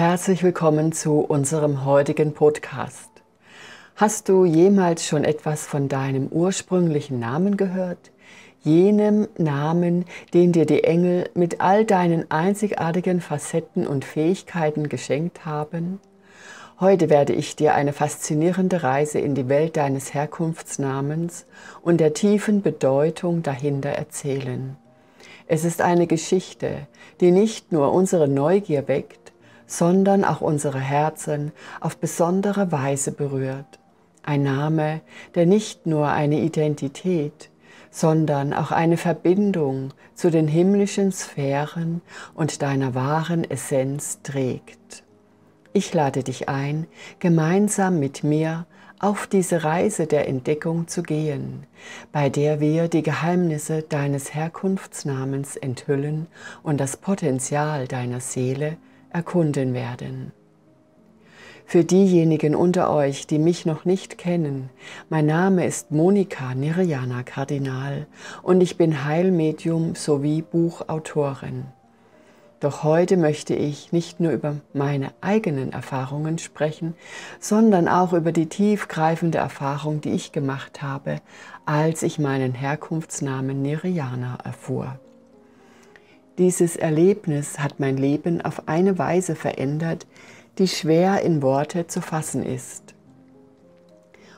Herzlich willkommen zu unserem heutigen Podcast. Hast du jemals schon etwas von deinem ursprünglichen Namen gehört? Jenem Namen, den dir die Engel mit all deinen einzigartigen Facetten und Fähigkeiten geschenkt haben? Heute werde ich dir eine faszinierende Reise in die Welt deines Herkunftsnamens und der tiefen Bedeutung dahinter erzählen. Es ist eine Geschichte, die nicht nur unsere Neugier weckt, sondern auch unsere Herzen auf besondere Weise berührt. Ein Name, der nicht nur eine Identität, sondern auch eine Verbindung zu den himmlischen Sphären und deiner wahren Essenz trägt. Ich lade dich ein, gemeinsam mit mir auf diese Reise der Entdeckung zu gehen, bei der wir die Geheimnisse deines Herkunftsnamens enthüllen und das Potenzial deiner Seele erkunden werden. Für diejenigen unter euch, die mich noch nicht kennen, mein Name ist Monika Nirjana Kardinal und ich bin Heilmedium sowie Buchautorin. Doch heute möchte ich nicht nur über meine eigenen Erfahrungen sprechen, sondern auch über die tiefgreifende Erfahrung, die ich gemacht habe, als ich meinen Herkunftsnamen Nirjana erfuhr. Dieses Erlebnis hat mein Leben auf eine Weise verändert, die schwer in Worte zu fassen ist.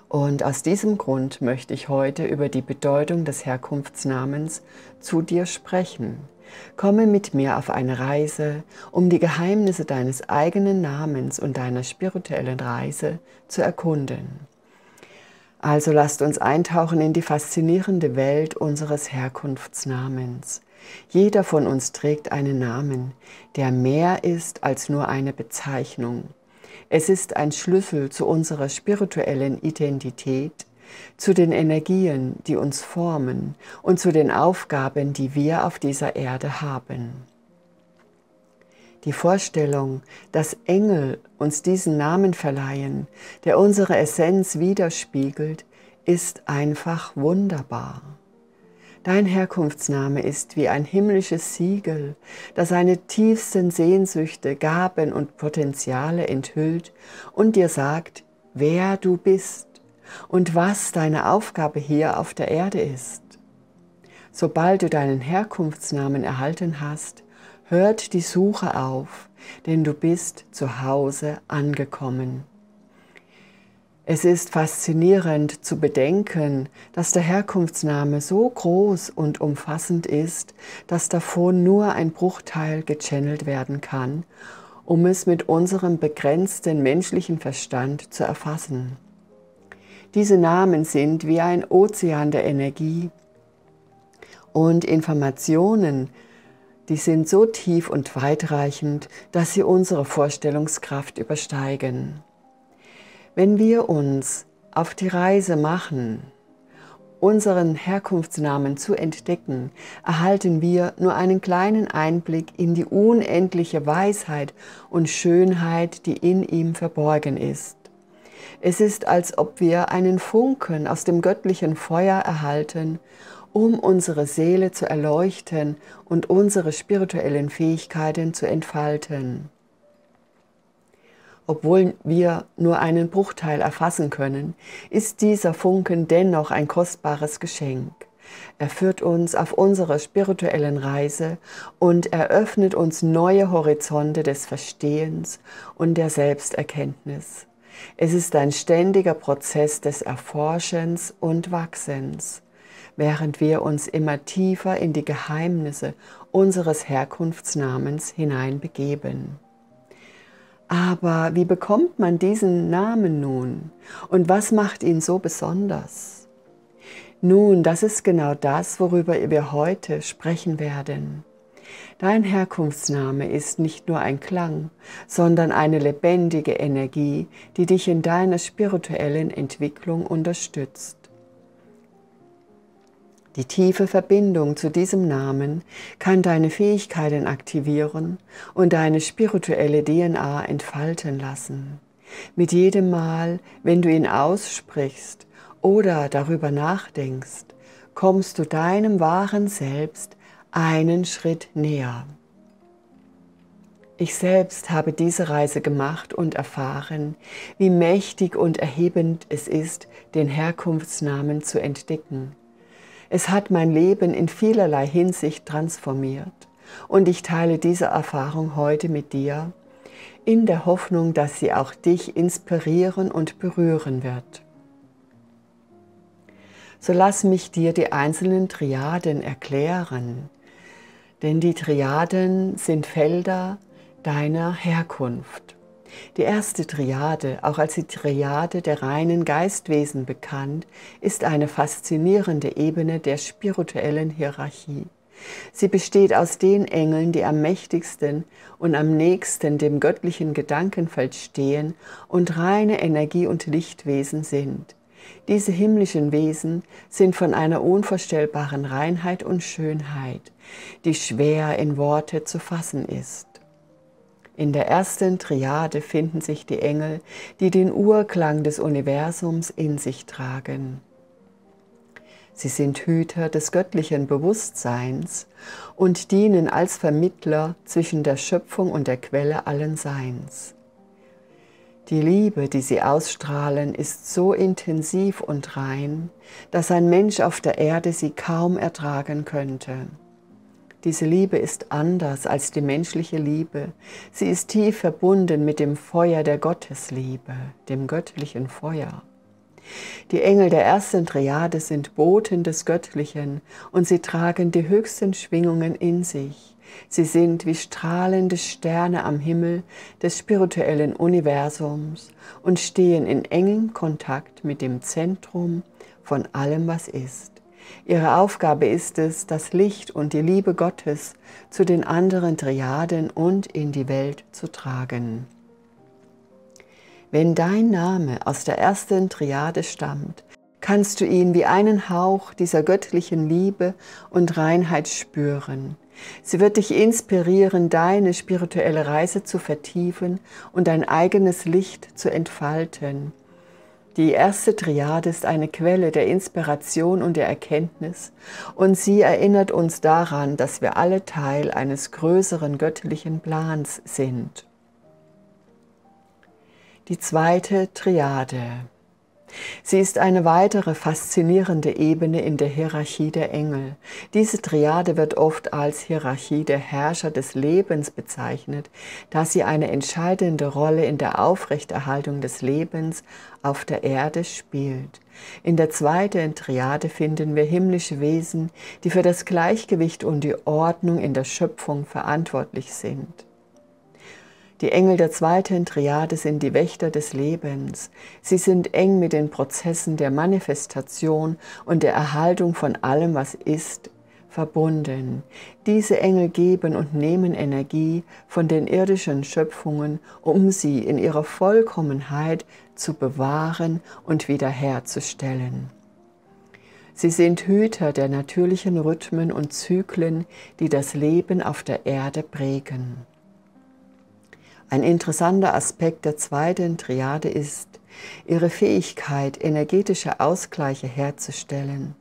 Und aus diesem Grund möchte ich heute über die Bedeutung des Herkunftsnamens zu dir sprechen. Komme mit mir auf eine Reise, um die Geheimnisse deines eigenen Namens und deiner spirituellen Reise zu erkunden. Also lasst uns eintauchen in die faszinierende Welt unseres Herkunftsnamens. Jeder von uns trägt einen Namen, der mehr ist als nur eine Bezeichnung. Es ist ein Schlüssel zu unserer spirituellen Identität, zu den Energien, die uns formen und zu den Aufgaben, die wir auf dieser Erde haben. Die Vorstellung, dass Engel uns diesen Namen verleihen, der unsere Essenz widerspiegelt, ist einfach wunderbar. Dein Herkunftsname ist wie ein himmlisches Siegel, das seine tiefsten Sehnsüchte, Gaben und Potenziale enthüllt und dir sagt, wer du bist und was deine Aufgabe hier auf der Erde ist. Sobald du deinen Herkunftsnamen erhalten hast, hört die Suche auf, denn du bist zu Hause angekommen. Es ist faszinierend zu bedenken, dass der Herkunftsname so groß und umfassend ist, dass davon nur ein Bruchteil gechannelt werden kann, um es mit unserem begrenzten menschlichen Verstand zu erfassen. Diese Namen sind wie ein Ozean der Energie und Informationen, die sind so tief und weitreichend, dass sie unsere Vorstellungskraft übersteigen. Wenn wir uns auf die Reise machen, unseren Herkunftsnamen zu entdecken, erhalten wir nur einen kleinen Einblick in die unendliche Weisheit und Schönheit, die in ihm verborgen ist. Es ist, als ob wir einen Funken aus dem göttlichen Feuer erhalten, um unsere Seele zu erleuchten und unsere spirituellen Fähigkeiten zu entfalten obwohl wir nur einen Bruchteil erfassen können, ist dieser Funken dennoch ein kostbares Geschenk. Er führt uns auf unserer spirituellen Reise und eröffnet uns neue Horizonte des Verstehens und der Selbsterkenntnis. Es ist ein ständiger Prozess des Erforschens und Wachsens, während wir uns immer tiefer in die Geheimnisse unseres Herkunftsnamens hineinbegeben. Aber wie bekommt man diesen Namen nun? Und was macht ihn so besonders? Nun, das ist genau das, worüber wir heute sprechen werden. Dein Herkunftsname ist nicht nur ein Klang, sondern eine lebendige Energie, die dich in deiner spirituellen Entwicklung unterstützt. Die tiefe Verbindung zu diesem Namen kann deine Fähigkeiten aktivieren und deine spirituelle DNA entfalten lassen. Mit jedem Mal, wenn du ihn aussprichst oder darüber nachdenkst, kommst du deinem wahren Selbst einen Schritt näher. Ich selbst habe diese Reise gemacht und erfahren, wie mächtig und erhebend es ist, den Herkunftsnamen zu entdecken, es hat mein Leben in vielerlei Hinsicht transformiert und ich teile diese Erfahrung heute mit dir, in der Hoffnung, dass sie auch dich inspirieren und berühren wird. So lass mich dir die einzelnen Triaden erklären, denn die Triaden sind Felder deiner Herkunft. Die erste Triade, auch als die Triade der reinen Geistwesen bekannt, ist eine faszinierende Ebene der spirituellen Hierarchie. Sie besteht aus den Engeln, die am mächtigsten und am nächsten dem göttlichen Gedankenfeld stehen und reine Energie- und Lichtwesen sind. Diese himmlischen Wesen sind von einer unvorstellbaren Reinheit und Schönheit, die schwer in Worte zu fassen ist. In der ersten Triade finden sich die Engel, die den Urklang des Universums in sich tragen. Sie sind Hüter des göttlichen Bewusstseins und dienen als Vermittler zwischen der Schöpfung und der Quelle allen Seins. Die Liebe, die sie ausstrahlen, ist so intensiv und rein, dass ein Mensch auf der Erde sie kaum ertragen könnte. Diese Liebe ist anders als die menschliche Liebe. Sie ist tief verbunden mit dem Feuer der Gottesliebe, dem göttlichen Feuer. Die Engel der ersten Triade sind Boten des Göttlichen und sie tragen die höchsten Schwingungen in sich. Sie sind wie strahlende Sterne am Himmel des spirituellen Universums und stehen in engem Kontakt mit dem Zentrum von allem, was ist. Ihre Aufgabe ist es, das Licht und die Liebe Gottes zu den anderen Triaden und in die Welt zu tragen. Wenn dein Name aus der ersten Triade stammt, kannst du ihn wie einen Hauch dieser göttlichen Liebe und Reinheit spüren. Sie wird dich inspirieren, deine spirituelle Reise zu vertiefen und dein eigenes Licht zu entfalten. Die erste Triade ist eine Quelle der Inspiration und der Erkenntnis und sie erinnert uns daran, dass wir alle Teil eines größeren göttlichen Plans sind. Die zweite Triade Sie ist eine weitere faszinierende Ebene in der Hierarchie der Engel. Diese Triade wird oft als Hierarchie der Herrscher des Lebens bezeichnet, da sie eine entscheidende Rolle in der Aufrechterhaltung des Lebens auf der Erde spielt. In der zweiten Triade finden wir himmlische Wesen, die für das Gleichgewicht und die Ordnung in der Schöpfung verantwortlich sind. Die Engel der zweiten Triade sind die Wächter des Lebens. Sie sind eng mit den Prozessen der Manifestation und der Erhaltung von allem, was ist, verbunden. Diese Engel geben und nehmen Energie von den irdischen Schöpfungen, um sie in ihrer Vollkommenheit zu bewahren und wiederherzustellen. Sie sind Hüter der natürlichen Rhythmen und Zyklen, die das Leben auf der Erde prägen. Ein interessanter Aspekt der zweiten Triade ist ihre Fähigkeit, energetische Ausgleiche herzustellen.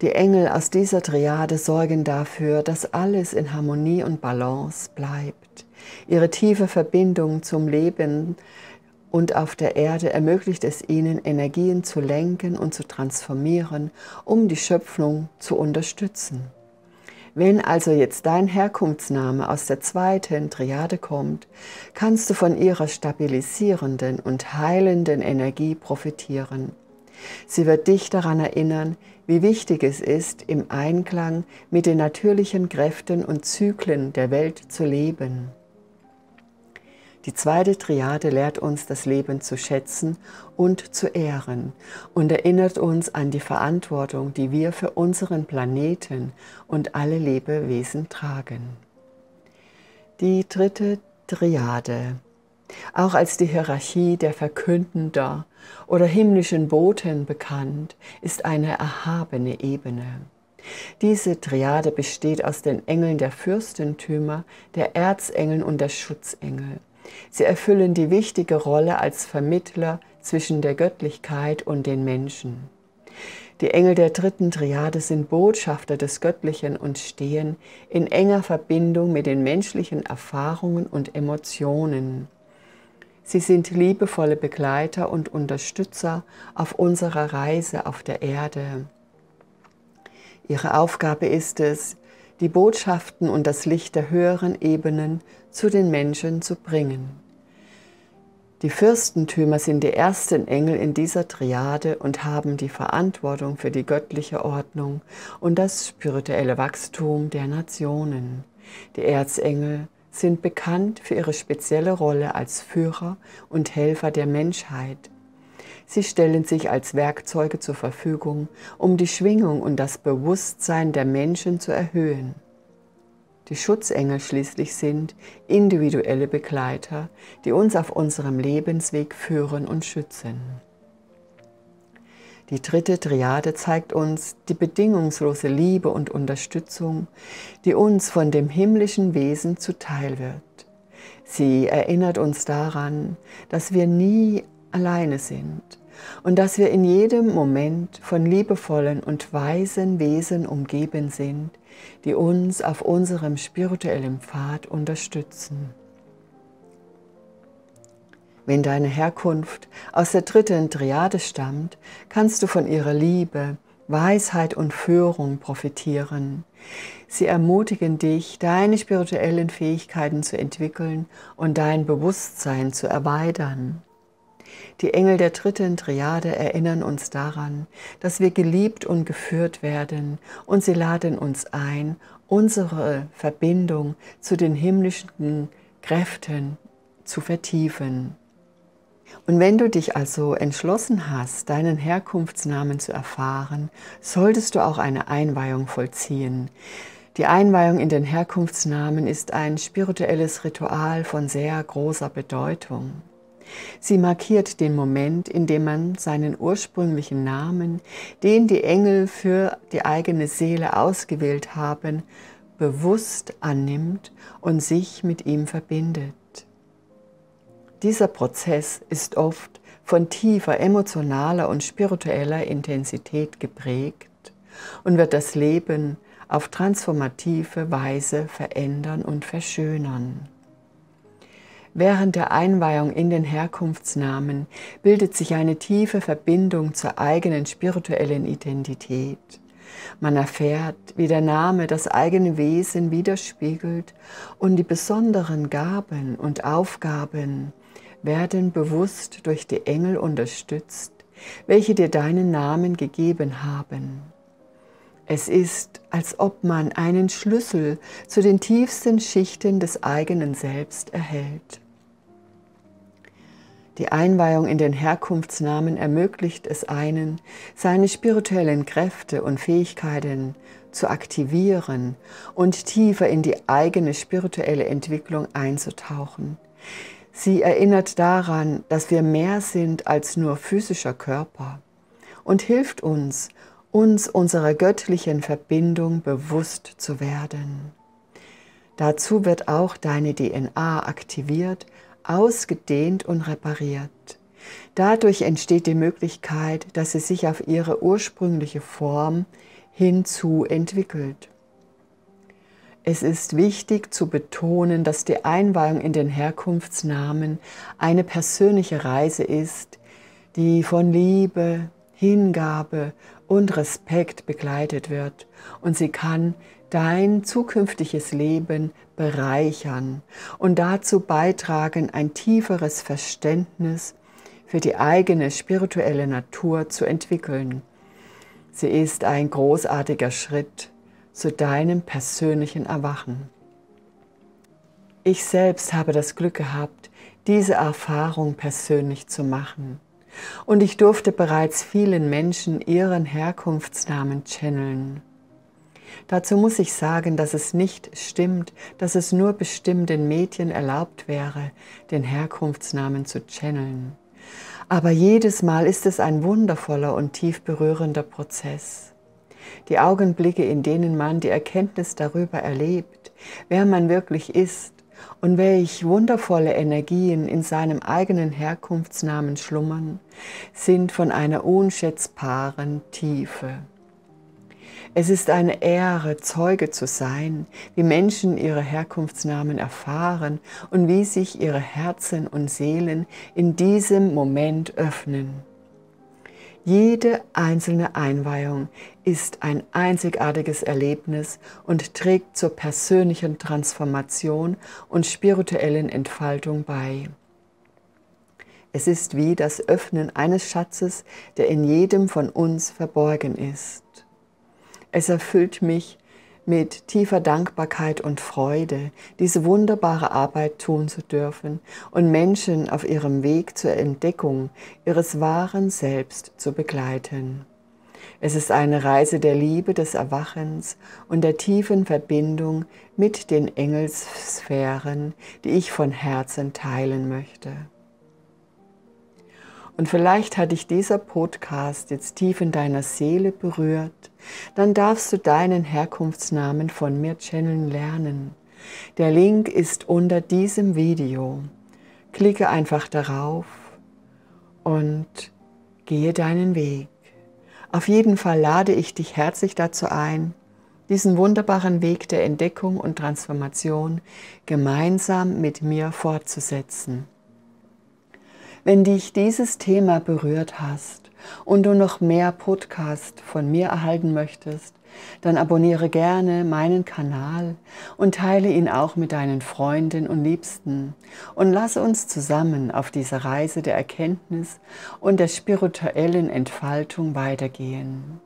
Die Engel aus dieser Triade sorgen dafür, dass alles in Harmonie und Balance bleibt. Ihre tiefe Verbindung zum Leben und auf der Erde ermöglicht es ihnen, Energien zu lenken und zu transformieren, um die Schöpfung zu unterstützen. Wenn also jetzt dein Herkunftsname aus der zweiten Triade kommt, kannst du von ihrer stabilisierenden und heilenden Energie profitieren. Sie wird dich daran erinnern, wie wichtig es ist, im Einklang mit den natürlichen Kräften und Zyklen der Welt zu leben. Die zweite Triade lehrt uns, das Leben zu schätzen und zu ehren und erinnert uns an die Verantwortung, die wir für unseren Planeten und alle Lebewesen tragen. Die dritte Triade, auch als die Hierarchie der Verkündender oder himmlischen Boten bekannt, ist eine erhabene Ebene. Diese Triade besteht aus den Engeln der Fürstentümer, der Erzengeln und der Schutzengel. Sie erfüllen die wichtige Rolle als Vermittler zwischen der Göttlichkeit und den Menschen. Die Engel der dritten Triade sind Botschafter des Göttlichen und stehen in enger Verbindung mit den menschlichen Erfahrungen und Emotionen. Sie sind liebevolle Begleiter und Unterstützer auf unserer Reise auf der Erde. Ihre Aufgabe ist es, die Botschaften und das Licht der höheren Ebenen zu den Menschen zu bringen. Die Fürstentümer sind die ersten Engel in dieser Triade und haben die Verantwortung für die göttliche Ordnung und das spirituelle Wachstum der Nationen. Die Erzengel sind bekannt für ihre spezielle Rolle als Führer und Helfer der Menschheit. Sie stellen sich als Werkzeuge zur Verfügung, um die Schwingung und das Bewusstsein der Menschen zu erhöhen die Schutzengel schließlich sind, individuelle Begleiter, die uns auf unserem Lebensweg führen und schützen. Die dritte Triade zeigt uns die bedingungslose Liebe und Unterstützung, die uns von dem himmlischen Wesen zuteil wird. Sie erinnert uns daran, dass wir nie alleine sind und dass wir in jedem Moment von liebevollen und weisen Wesen umgeben sind, die uns auf unserem spirituellen Pfad unterstützen. Wenn deine Herkunft aus der dritten Triade stammt, kannst du von ihrer Liebe, Weisheit und Führung profitieren. Sie ermutigen dich, deine spirituellen Fähigkeiten zu entwickeln und dein Bewusstsein zu erweitern. Die Engel der dritten Triade erinnern uns daran, dass wir geliebt und geführt werden und sie laden uns ein, unsere Verbindung zu den himmlischen Kräften zu vertiefen. Und wenn du dich also entschlossen hast, deinen Herkunftsnamen zu erfahren, solltest du auch eine Einweihung vollziehen. Die Einweihung in den Herkunftsnamen ist ein spirituelles Ritual von sehr großer Bedeutung. Sie markiert den Moment, in dem man seinen ursprünglichen Namen, den die Engel für die eigene Seele ausgewählt haben, bewusst annimmt und sich mit ihm verbindet. Dieser Prozess ist oft von tiefer emotionaler und spiritueller Intensität geprägt und wird das Leben auf transformative Weise verändern und verschönern. Während der Einweihung in den Herkunftsnamen bildet sich eine tiefe Verbindung zur eigenen spirituellen Identität. Man erfährt, wie der Name das eigene Wesen widerspiegelt und die besonderen Gaben und Aufgaben werden bewusst durch die Engel unterstützt, welche dir deinen Namen gegeben haben. Es ist, als ob man einen Schlüssel zu den tiefsten Schichten des eigenen Selbst erhält. Die Einweihung in den Herkunftsnamen ermöglicht es einen, seine spirituellen Kräfte und Fähigkeiten zu aktivieren und tiefer in die eigene spirituelle Entwicklung einzutauchen. Sie erinnert daran, dass wir mehr sind als nur physischer Körper und hilft uns, uns unserer göttlichen Verbindung bewusst zu werden. Dazu wird auch deine DNA aktiviert ausgedehnt und repariert. Dadurch entsteht die Möglichkeit, dass sie sich auf ihre ursprüngliche Form hinzu entwickelt. Es ist wichtig zu betonen, dass die Einweihung in den Herkunftsnamen eine persönliche Reise ist, die von Liebe, Hingabe und Respekt begleitet wird und sie kann dein zukünftiges Leben bereichern und dazu beitragen, ein tieferes Verständnis für die eigene spirituelle Natur zu entwickeln. Sie ist ein großartiger Schritt zu deinem persönlichen Erwachen. Ich selbst habe das Glück gehabt, diese Erfahrung persönlich zu machen. Und ich durfte bereits vielen Menschen ihren Herkunftsnamen channeln. Dazu muss ich sagen, dass es nicht stimmt, dass es nur bestimmten Mädchen erlaubt wäre, den Herkunftsnamen zu channeln. Aber jedes Mal ist es ein wundervoller und tief berührender Prozess. Die Augenblicke, in denen man die Erkenntnis darüber erlebt, wer man wirklich ist und welch wundervolle Energien in seinem eigenen Herkunftsnamen schlummern, sind von einer unschätzbaren Tiefe. Es ist eine Ehre, Zeuge zu sein, wie Menschen ihre Herkunftsnamen erfahren und wie sich ihre Herzen und Seelen in diesem Moment öffnen. Jede einzelne Einweihung ist ein einzigartiges Erlebnis und trägt zur persönlichen Transformation und spirituellen Entfaltung bei. Es ist wie das Öffnen eines Schatzes, der in jedem von uns verborgen ist. Es erfüllt mich mit tiefer Dankbarkeit und Freude, diese wunderbare Arbeit tun zu dürfen und Menschen auf ihrem Weg zur Entdeckung ihres wahren Selbst zu begleiten. Es ist eine Reise der Liebe, des Erwachens und der tiefen Verbindung mit den Engelssphären, die ich von Herzen teilen möchte. Und vielleicht hat dich dieser Podcast jetzt tief in deiner Seele berührt. Dann darfst du deinen Herkunftsnamen von mir channeln lernen. Der Link ist unter diesem Video. Klicke einfach darauf und gehe deinen Weg. Auf jeden Fall lade ich dich herzlich dazu ein, diesen wunderbaren Weg der Entdeckung und Transformation gemeinsam mit mir fortzusetzen. Wenn dich dieses Thema berührt hast und du noch mehr Podcast von mir erhalten möchtest, dann abonniere gerne meinen Kanal und teile ihn auch mit deinen Freunden und Liebsten und lasse uns zusammen auf dieser Reise der Erkenntnis und der spirituellen Entfaltung weitergehen.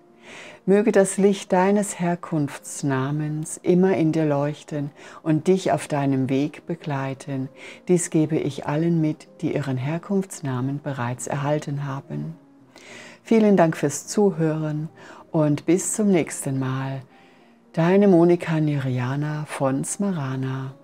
Möge das Licht deines Herkunftsnamens immer in dir leuchten und dich auf deinem Weg begleiten. Dies gebe ich allen mit, die ihren Herkunftsnamen bereits erhalten haben. Vielen Dank fürs Zuhören und bis zum nächsten Mal. Deine Monika Nirjana von Smarana.